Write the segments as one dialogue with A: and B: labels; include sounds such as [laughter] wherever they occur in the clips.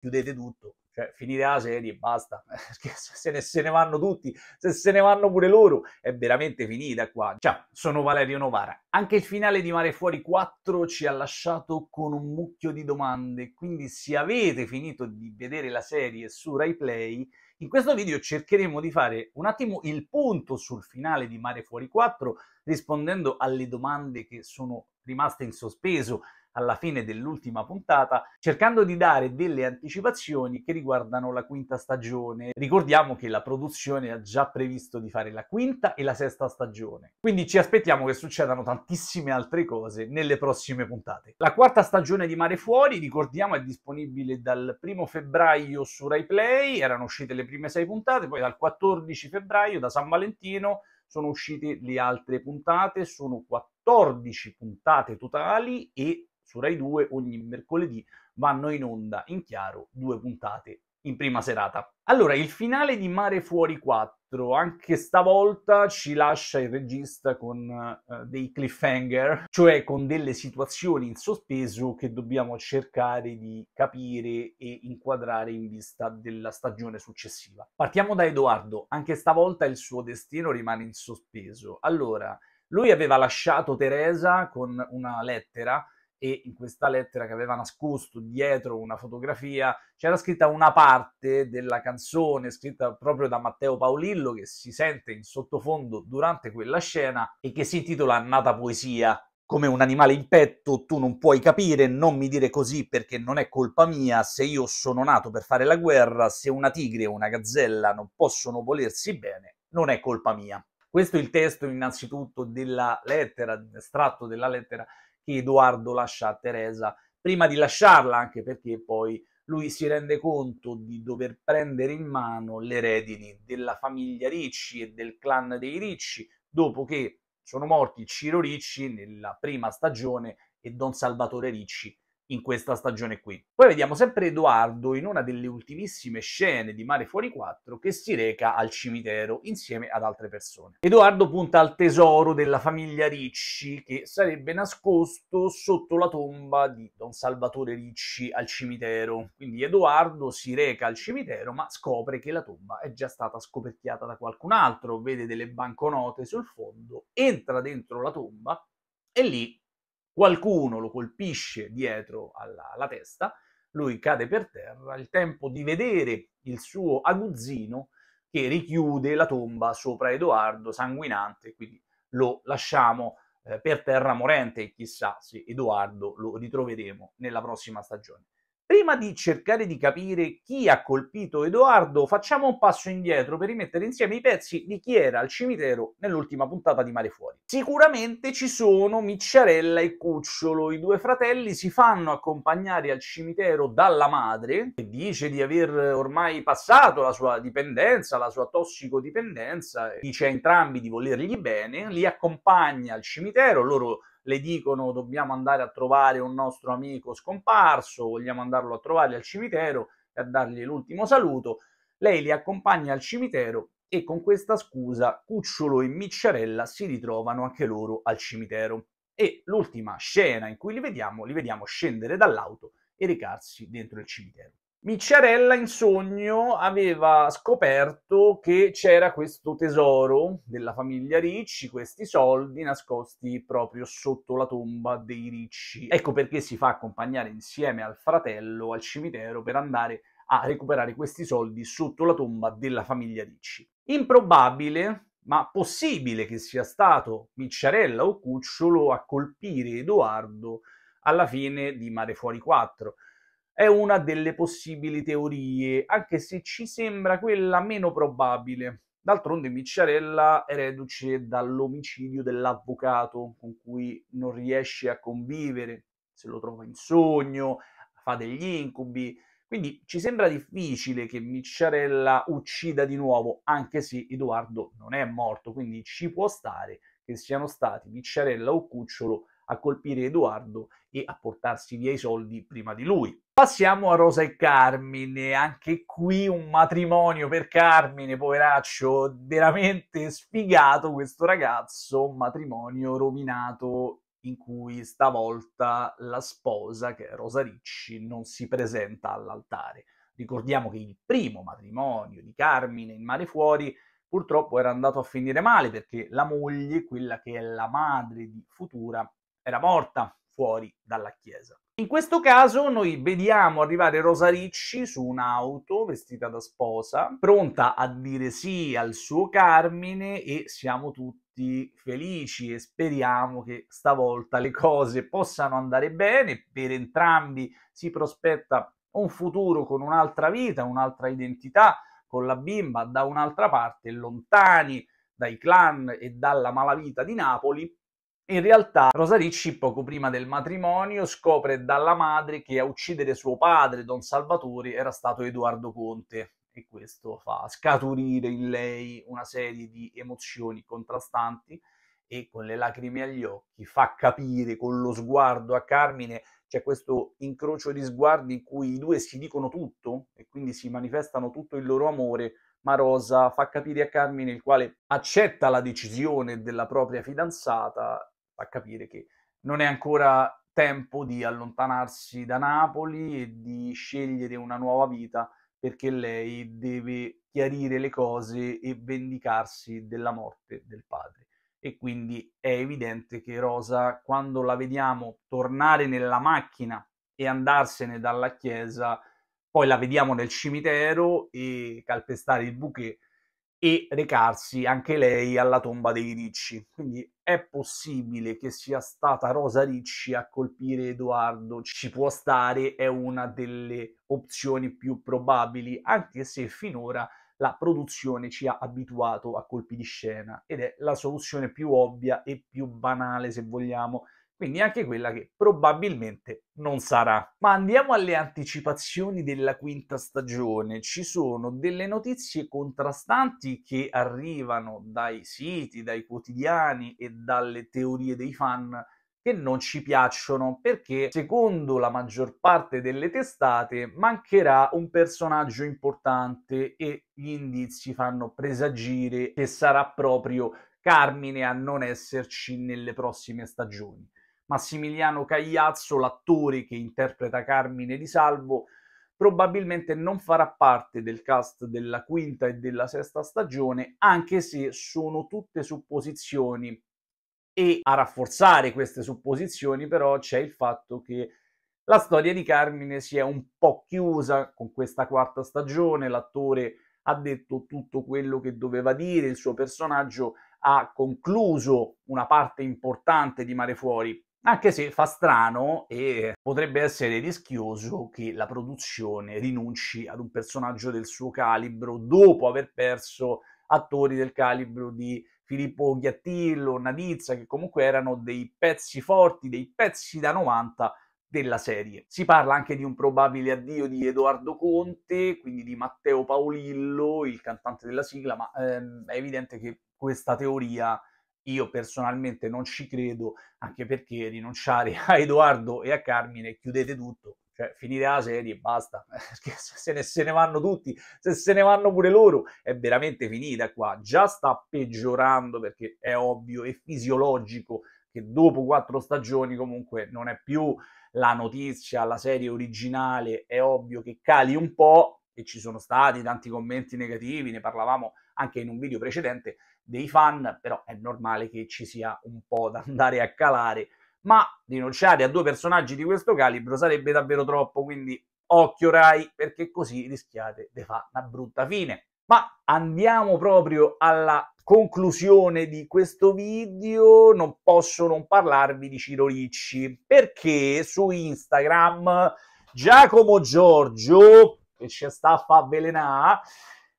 A: chiudete tutto, cioè finite la serie e basta, eh. [laughs] se ne, se ne, vanno tutti, se se ne vanno pure loro, è veramente finita qua. Ciao, sono Valerio Novara. Anche il finale di Mare Fuori 4 ci ha lasciato con un mucchio di domande, quindi se avete finito di vedere la serie su RaiPlay, in questo video cercheremo di fare un attimo il punto sul finale di Mare Fuori 4, rispondendo alle domande che sono rimaste in sospeso alla fine dell'ultima puntata, cercando di dare delle anticipazioni che riguardano la quinta stagione. Ricordiamo che la produzione ha già previsto di fare la quinta e la sesta stagione, quindi ci aspettiamo che succedano tantissime altre cose nelle prossime puntate. La quarta stagione di Mare Fuori, ricordiamo, è disponibile dal 1 febbraio su Rai Play, erano uscite le prime sei puntate, poi dal 14 febbraio da San Valentino sono uscite le altre puntate, sono 14 puntate totali e su Rai 2 ogni mercoledì vanno in onda in chiaro due puntate in prima serata. Allora, il finale di Mare Fuori 4, anche stavolta ci lascia il regista con uh, dei cliffhanger, cioè con delle situazioni in sospeso che dobbiamo cercare di capire e inquadrare in vista della stagione successiva. Partiamo da Edoardo, anche stavolta il suo destino rimane in sospeso. Allora, lui aveva lasciato Teresa con una lettera e in questa lettera che aveva nascosto dietro una fotografia c'era scritta una parte della canzone scritta proprio da Matteo Paolillo che si sente in sottofondo durante quella scena e che si intitola Nata poesia. Come un animale in petto, tu non puoi capire, non mi dire così perché non è colpa mia, se io sono nato per fare la guerra, se una tigre o una gazzella non possono volersi bene, non è colpa mia. Questo è il testo innanzitutto della lettera, estratto della lettera che Edoardo lascia a Teresa prima di lasciarla, anche perché poi lui si rende conto di dover prendere in mano le redini della famiglia Ricci e del clan dei Ricci, dopo che sono morti Ciro Ricci nella prima stagione e Don Salvatore Ricci in questa stagione qui. Poi vediamo sempre Edoardo in una delle ultimissime scene di Mare Fuori 4 che si reca al cimitero insieme ad altre persone. Edoardo punta al tesoro della famiglia Ricci che sarebbe nascosto sotto la tomba di Don Salvatore Ricci al cimitero. Quindi Edoardo si reca al cimitero ma scopre che la tomba è già stata scoperchiata da qualcun altro, vede delle banconote sul fondo, entra dentro la tomba e lì qualcuno lo colpisce dietro alla, alla testa, lui cade per terra, il tempo di vedere il suo aguzzino che richiude la tomba sopra Edoardo sanguinante, quindi lo lasciamo eh, per terra morente, e chissà se Edoardo lo ritroveremo nella prossima stagione. Prima di cercare di capire chi ha colpito Edoardo, facciamo un passo indietro per rimettere insieme i pezzi di chi era al cimitero nell'ultima puntata di Mare Fuori. Sicuramente ci sono Micciarella e Cucciolo, i due fratelli si fanno accompagnare al cimitero dalla madre, che dice di aver ormai passato la sua dipendenza, la sua tossicodipendenza, dice a entrambi di volergli bene, li accompagna al cimitero, loro le dicono dobbiamo andare a trovare un nostro amico scomparso, vogliamo andarlo a trovare al cimitero e a dargli l'ultimo saluto. Lei li accompagna al cimitero e con questa scusa Cucciolo e Micciarella si ritrovano anche loro al cimitero. E l'ultima scena in cui li vediamo, li vediamo scendere dall'auto e recarsi dentro il cimitero. Micciarella in sogno aveva scoperto che c'era questo tesoro della famiglia Ricci, questi soldi nascosti proprio sotto la tomba dei Ricci. Ecco perché si fa accompagnare insieme al fratello al cimitero per andare a recuperare questi soldi sotto la tomba della famiglia Ricci. Improbabile, ma possibile che sia stato Micciarella o Cucciolo a colpire Edoardo alla fine di Mare Fuori 4 è una delle possibili teorie, anche se ci sembra quella meno probabile. D'altronde Micciarella è reduce dall'omicidio dell'avvocato con cui non riesce a convivere, se lo trova in sogno, fa degli incubi, quindi ci sembra difficile che Micciarella uccida di nuovo, anche se Edoardo non è morto, quindi ci può stare che siano stati Micciarella o Cucciolo a colpire Edoardo e a portarsi via i soldi prima di lui. Passiamo a Rosa e Carmine, anche qui un matrimonio per Carmine, poveraccio, veramente sfigato questo ragazzo, un matrimonio rovinato in cui stavolta la sposa, che è Rosa Ricci, non si presenta all'altare. Ricordiamo che il primo matrimonio di Carmine in Mare Fuori purtroppo era andato a finire male perché la moglie, quella che è la madre di Futura, era morta fuori dalla chiesa. In questo caso noi vediamo arrivare Rosa Ricci su un'auto vestita da sposa, pronta a dire sì al suo Carmine e siamo tutti felici e speriamo che stavolta le cose possano andare bene, per entrambi si prospetta un futuro con un'altra vita, un'altra identità, con la bimba da un'altra parte, lontani dai clan e dalla malavita di Napoli, in realtà Rosa Ricci, poco prima del matrimonio, scopre dalla madre che a uccidere suo padre, Don Salvatore, era stato Edoardo Conte e questo fa scaturire in lei una serie di emozioni contrastanti e con le lacrime agli occhi fa capire con lo sguardo a Carmine c'è questo incrocio di sguardi in cui i due si dicono tutto e quindi si manifestano tutto il loro amore, ma Rosa fa capire a Carmine il quale accetta la decisione della propria fidanzata fa capire che non è ancora tempo di allontanarsi da Napoli e di scegliere una nuova vita perché lei deve chiarire le cose e vendicarsi della morte del padre. E quindi è evidente che Rosa, quando la vediamo tornare nella macchina e andarsene dalla chiesa, poi la vediamo nel cimitero e calpestare il bouquet, e recarsi anche lei alla tomba dei Ricci. Quindi è possibile che sia stata Rosa Ricci a colpire Edoardo, ci può stare, è una delle opzioni più probabili, anche se finora la produzione ci ha abituato a colpi di scena ed è la soluzione più ovvia e più banale, se vogliamo, quindi anche quella che probabilmente non sarà. Ma andiamo alle anticipazioni della quinta stagione. Ci sono delle notizie contrastanti che arrivano dai siti, dai quotidiani e dalle teorie dei fan che non ci piacciono perché secondo la maggior parte delle testate mancherà un personaggio importante e gli indizi fanno presagire che sarà proprio Carmine a non esserci nelle prossime stagioni. Massimiliano Cagliazzo, l'attore che interpreta Carmine Di Salvo, probabilmente non farà parte del cast della quinta e della sesta stagione, anche se sono tutte supposizioni. E a rafforzare queste supposizioni però c'è il fatto che la storia di Carmine si è un po' chiusa con questa quarta stagione, l'attore ha detto tutto quello che doveva dire, il suo personaggio ha concluso una parte importante di Mare Fuori. Anche se fa strano e potrebbe essere rischioso che la produzione rinunci ad un personaggio del suo calibro dopo aver perso attori del calibro di Filippo Ghiattillo, Nadizza, che comunque erano dei pezzi forti, dei pezzi da 90 della serie. Si parla anche di un probabile addio di Edoardo Conte, quindi di Matteo Paolillo, il cantante della sigla, ma ehm, è evidente che questa teoria io personalmente non ci credo, anche perché rinunciare a Edoardo e a Carmine, chiudete tutto, cioè finite la serie e basta, [laughs] perché se ne, se ne vanno tutti, se se ne vanno pure loro, è veramente finita qua. Già sta peggiorando perché è ovvio, e fisiologico che dopo quattro stagioni comunque non è più la notizia, la serie originale, è ovvio che cali un po' e ci sono stati tanti commenti negativi, ne parlavamo anche in un video precedente, dei fan, però è normale che ci sia un po' [laughs] da andare a calare, ma rinunciare a due personaggi di questo calibro sarebbe davvero troppo, quindi occhio Rai, perché così rischiate di fare una brutta fine. Ma andiamo proprio alla conclusione di questo video, non posso non parlarvi di Ciro Ricci, perché su Instagram Giacomo Giorgio, che ci sta a fa avvelenare,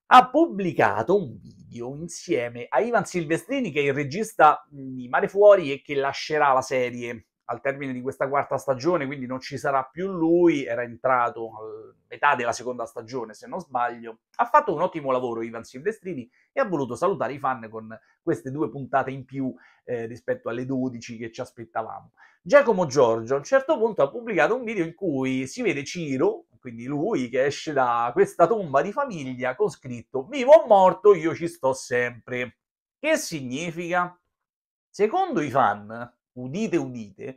A: ha pubblicato un video video insieme a Ivan Silvestrini, che è il regista di Mare Fuori e che lascerà la serie al termine di questa quarta stagione, quindi non ci sarà più lui, era entrato a metà della seconda stagione, se non sbaglio. Ha fatto un ottimo lavoro Ivan Silvestrini e ha voluto salutare i fan con queste due puntate in più eh, rispetto alle 12 che ci aspettavamo. Giacomo Giorgio a un certo punto ha pubblicato un video in cui si vede Ciro quindi lui che esce da questa tomba di famiglia con scritto vivo o morto io ci sto sempre. Che significa? Secondo i fan, udite udite,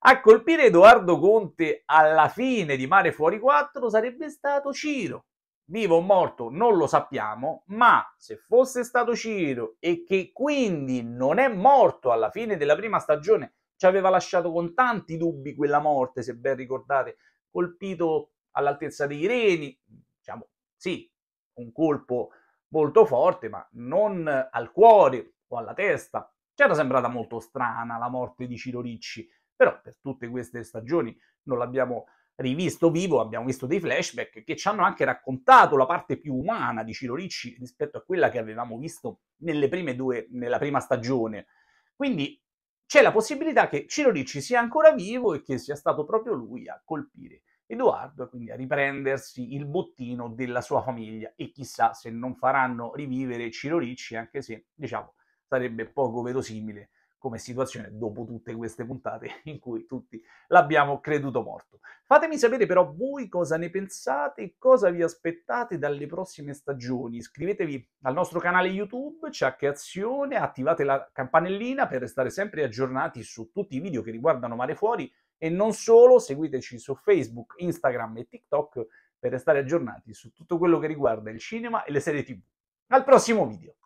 A: a colpire Edoardo Conte alla fine di Mare Fuori 4 sarebbe stato Ciro. Vivo o morto non lo sappiamo, ma se fosse stato Ciro e che quindi non è morto alla fine della prima stagione, ci aveva lasciato con tanti dubbi quella morte, se ben ricordate, colpito all'altezza dei reni, diciamo sì, un colpo molto forte, ma non al cuore o alla testa. Ci era sembrata molto strana la morte di Ciro Ricci, però per tutte queste stagioni non l'abbiamo rivisto vivo, abbiamo visto dei flashback che ci hanno anche raccontato la parte più umana di Ciro Ricci rispetto a quella che avevamo visto nelle prime due, nella prima stagione. Quindi c'è la possibilità che Ciro Ricci sia ancora vivo e che sia stato proprio lui a colpire Edoardo quindi a riprendersi il bottino della sua famiglia e chissà se non faranno rivivere Ciro Ricci, anche se diciamo sarebbe poco verosimile come situazione dopo tutte queste puntate [laughs] in cui tutti l'abbiamo creduto morto. Fatemi sapere però voi cosa ne pensate, e cosa vi aspettate dalle prossime stagioni. Iscrivetevi al nostro canale YouTube, c'è che Azione, attivate la campanellina per restare sempre aggiornati su tutti i video che riguardano Mare Fuori e non solo, seguiteci su Facebook, Instagram e TikTok per restare aggiornati su tutto quello che riguarda il cinema e le serie TV. Al prossimo video!